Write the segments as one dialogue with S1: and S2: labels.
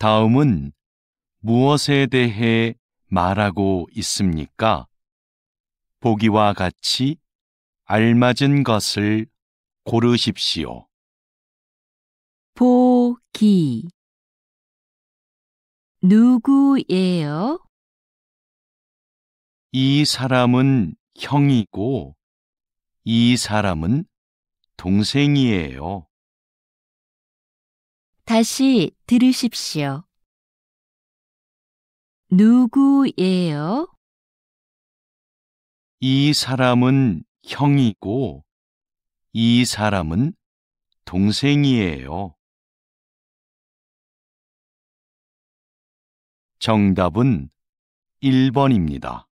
S1: 다음은 무엇에 대해 말하고 있습니까? 보기와 같이 알맞은 것을 고르십시오.
S2: 보기 누구예요?
S1: 이 사람은 형이고 이 사람은 동생이에요.
S2: 다시 들으십시오. 누구예요?
S1: 이 사람은 형이고 이 사람은 동생이에요.
S2: 정답은 1번입니다.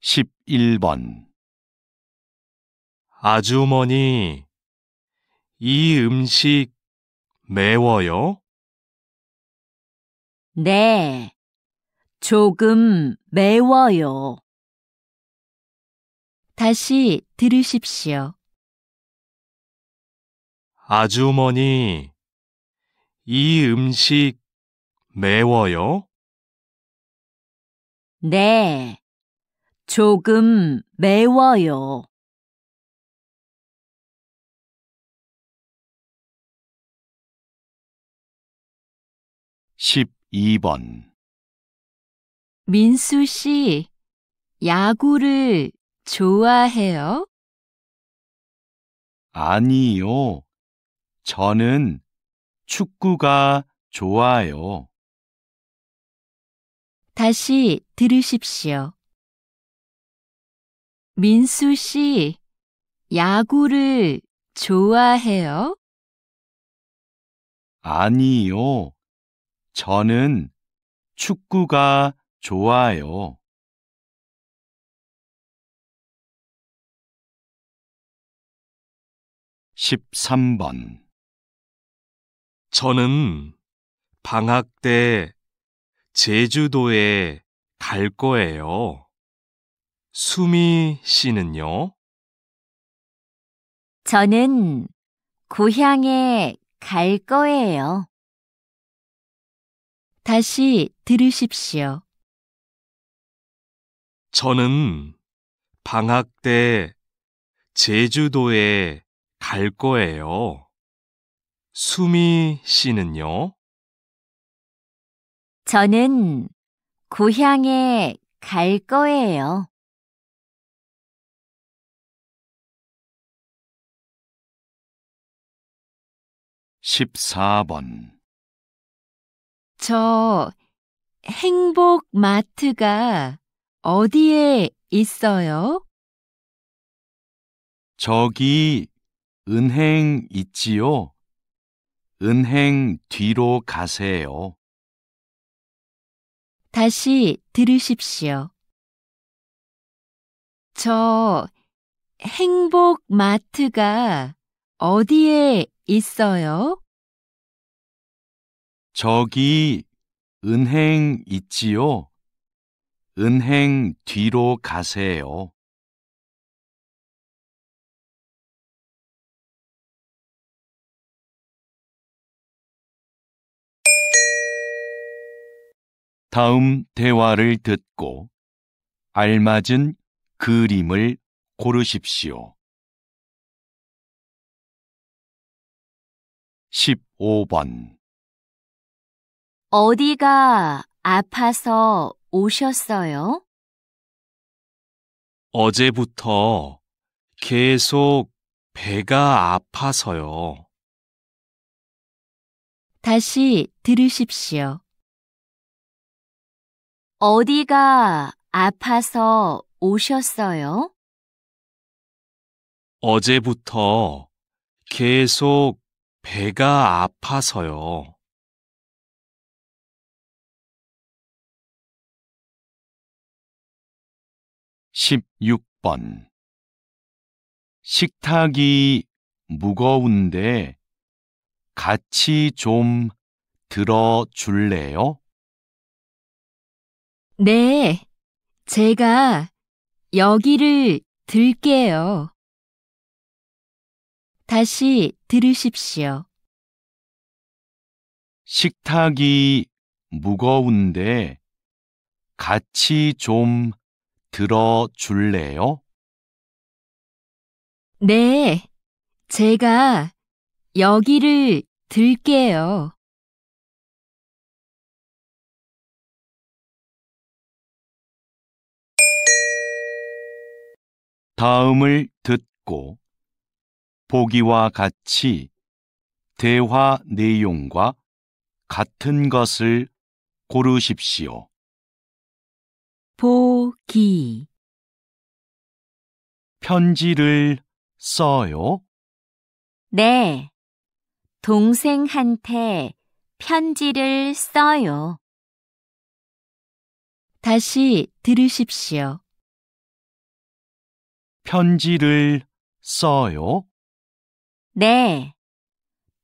S2: 11번 아주머니
S1: 이 음식 매워요?
S2: 네, 조금 매워요. 다시 들으십시오. 아주머니, 이 음식 매워요? 네, 조금 매워요. 12번 민수 씨, 야구를 좋아해요?
S1: 아니요. 저는 축구가 좋아요.
S2: 다시 들으십시오. 민수 씨, 야구를 좋아해요?
S1: 아니요. 저는 축구가 좋아요. 1 3번 저는 방학 때 제주도에 갈 거예요. 수미 씨는요?
S3: 저는 고향에 갈 거예요. 다시 들으십시오.
S1: 저는 방학 때 제주도에 갈 거예요. 수미 씨는요?
S3: 저는 고향에 갈
S2: 거예요. (14번) 저 행복 마트가
S4: 어디에 있어요?
S1: 저기 은행 있지요? 은행 뒤로 가세요.
S2: 다시 들으십시오. 저 행복 마트가 어디에 있어요?
S1: 저기 은행 있지요? 은행
S2: 뒤로 가세요.
S1: 다음 대화를 듣고 알맞은 그림을 고르십시오.
S2: 15번
S3: 어디가 아파서 오셨어요?
S1: 어제부터 계속
S2: 배가 아파서요. 다시
S3: 들으십시오. 어디가 아파서 오셨어요?
S1: 어제부터 계속 배가 아파서요. 16번 식탁이 무거운데 같이 좀 들어 줄래요?
S2: 네, 제가 여기를 들게요. 다시 들으십시오.
S1: 식탁이 무거운데 같이 좀 들어줄래요?
S2: 네, 제가 여기를 들게요.
S1: 다음을 듣고 보기와 같이 대화 내용과 같은 것을 고르십시오.
S2: 보기
S3: 편지를 써요? 네. 동생한테 편지를 써요. 다시 들으십시오.
S1: 편지를 써요?
S3: 네.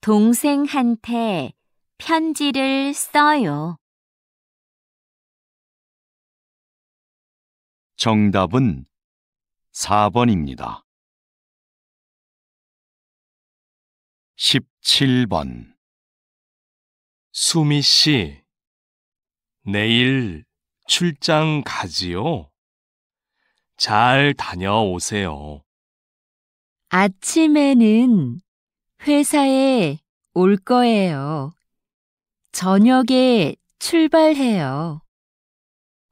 S3: 동생한테 편지를
S2: 써요. 정답은 4번입니다. 17번 수미
S1: 씨, 내일 출장 가지요? 잘 다녀오세요. 아침에는
S4: 회사에 올 거예요. 저녁에 출발해요.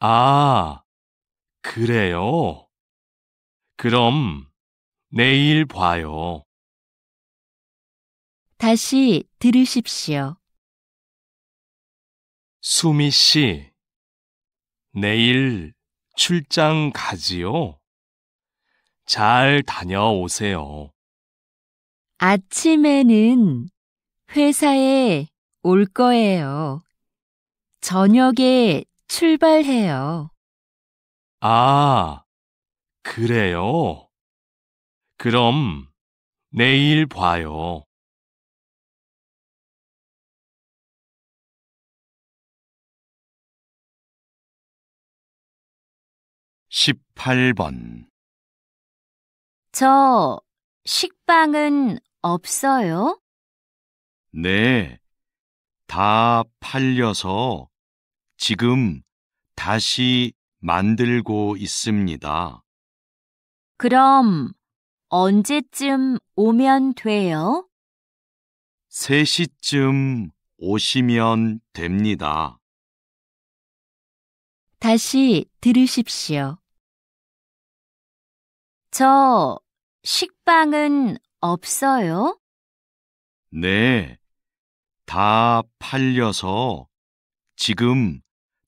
S1: 아, 그래요? 그럼 내일 봐요.
S2: 다시 들으십시오.
S1: 수미 씨, 내일 출장 가지요? 잘 다녀오세요.
S4: 아침에는 회사에 올 거예요. 저녁에 출발해요.
S1: 아, 그래요? 그럼
S2: 내일 봐요.
S1: 1 8번저
S3: 식빵은 없어요?
S1: 네, 다 팔려서 지금 다시 만들고 있습니다.
S3: 그럼 언제쯤 오면 돼요?
S1: 3시쯤 오시면 됩니다.
S3: 다시 들으십시오. 저 식빵은 없어요?
S1: 네, 다 팔려서 지금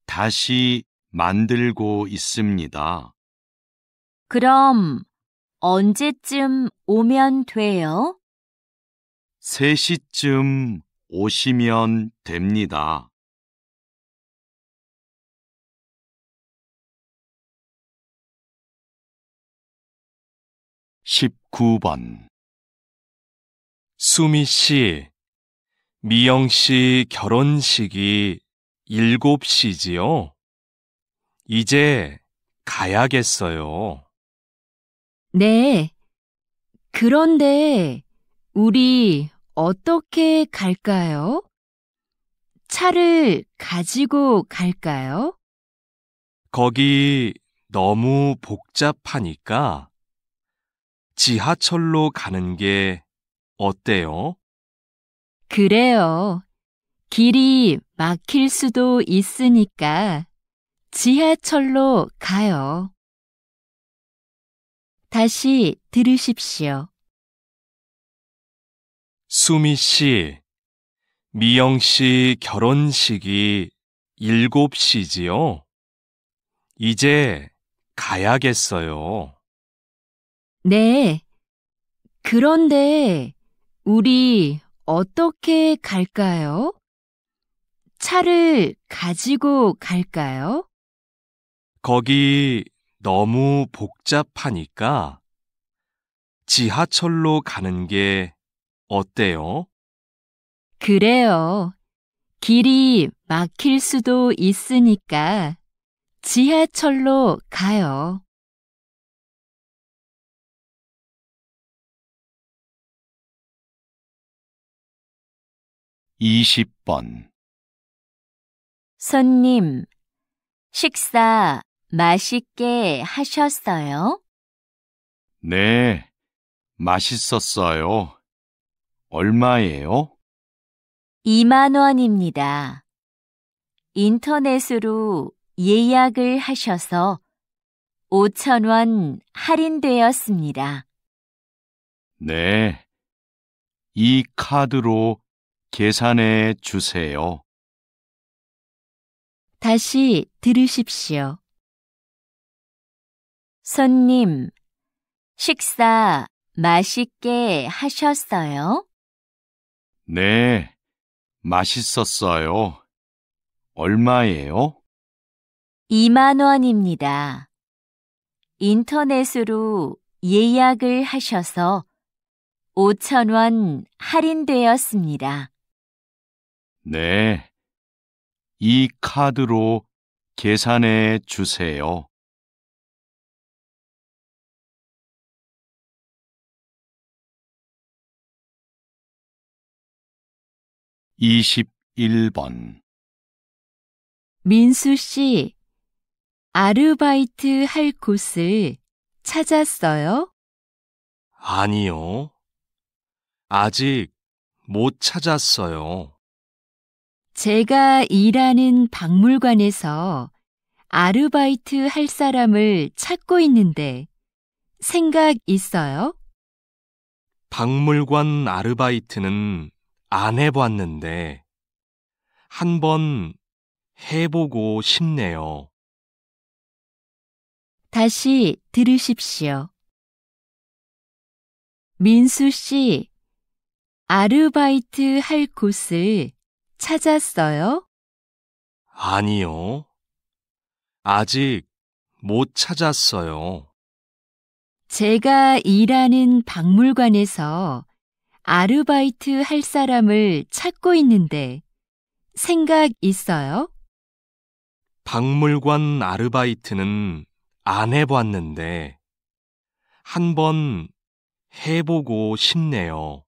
S1: 다시 만들고 있습니다.
S3: 그럼 언제쯤 오면 돼요?
S1: 3시쯤 오시면 됩니다.
S2: 1 9번
S1: 수미 씨, 미영 씨 결혼식이 7 시지요 이제 가야겠어요.
S4: 네. 그런데 우리 어떻게 갈까요? 차를 가지고 갈까요?
S1: 거기 너무 복잡하니까 지하철로 가는 게 어때요?
S4: 그래요. 길이 막힐 수도 있으니까. 지하철로 가요.
S2: 다시 들으십시오.
S1: 수미 씨, 미영 씨 결혼식이 7시지요? 이제 가야겠어요.
S4: 네. 그런데 우리 어떻게 갈까요? 차를 가지고 갈까요?
S1: 거기 너무 복잡하니까 지하철로 가는 게 어때요?
S4: 그래요. 길이
S2: 막힐 수도 있으니까 지하철로 가요. 2 0번
S3: 손님, 식사 맛있게 하셨어요?
S1: 네, 맛있었어요. 얼마예요?
S3: 2만 원입니다. 인터넷으로 예약을 하셔서 5천 원 할인되었습니다.
S1: 네, 이 카드로 계산해 주세요.
S3: 다시 들으십시오. 손님, 식사 맛있게 하셨어요?
S1: 네, 맛있었어요. 얼마예요?
S3: 2만 원입니다. 인터넷으로 예약을 하셔서 5천 원 할인되었습니다.
S1: 네, 이 카드로 계산해 주세요.
S2: 21번 민수 씨, 아르바이트 할
S4: 곳을 찾았어요?
S1: 아니요. 아직 못 찾았어요.
S4: 제가 일하는 박물관에서 아르바이트 할 사람을 찾고 있는데 생각 있어요?
S1: 박물관 아르바이트는 안 해봤는데 한 번 해보고 싶네요.
S2: 다시 들으십시오. 민수 씨,
S4: 아르바이트 할 곳을 찾았어요?
S1: 아니요. 아직 못 찾았어요.
S4: 제가 일하는 박물관에서 아르바이트 할 사람을 찾고 있는데 생각 있어요?
S1: 박물관 아르바이트는 안 해봤는데 한번 해보고 싶네요.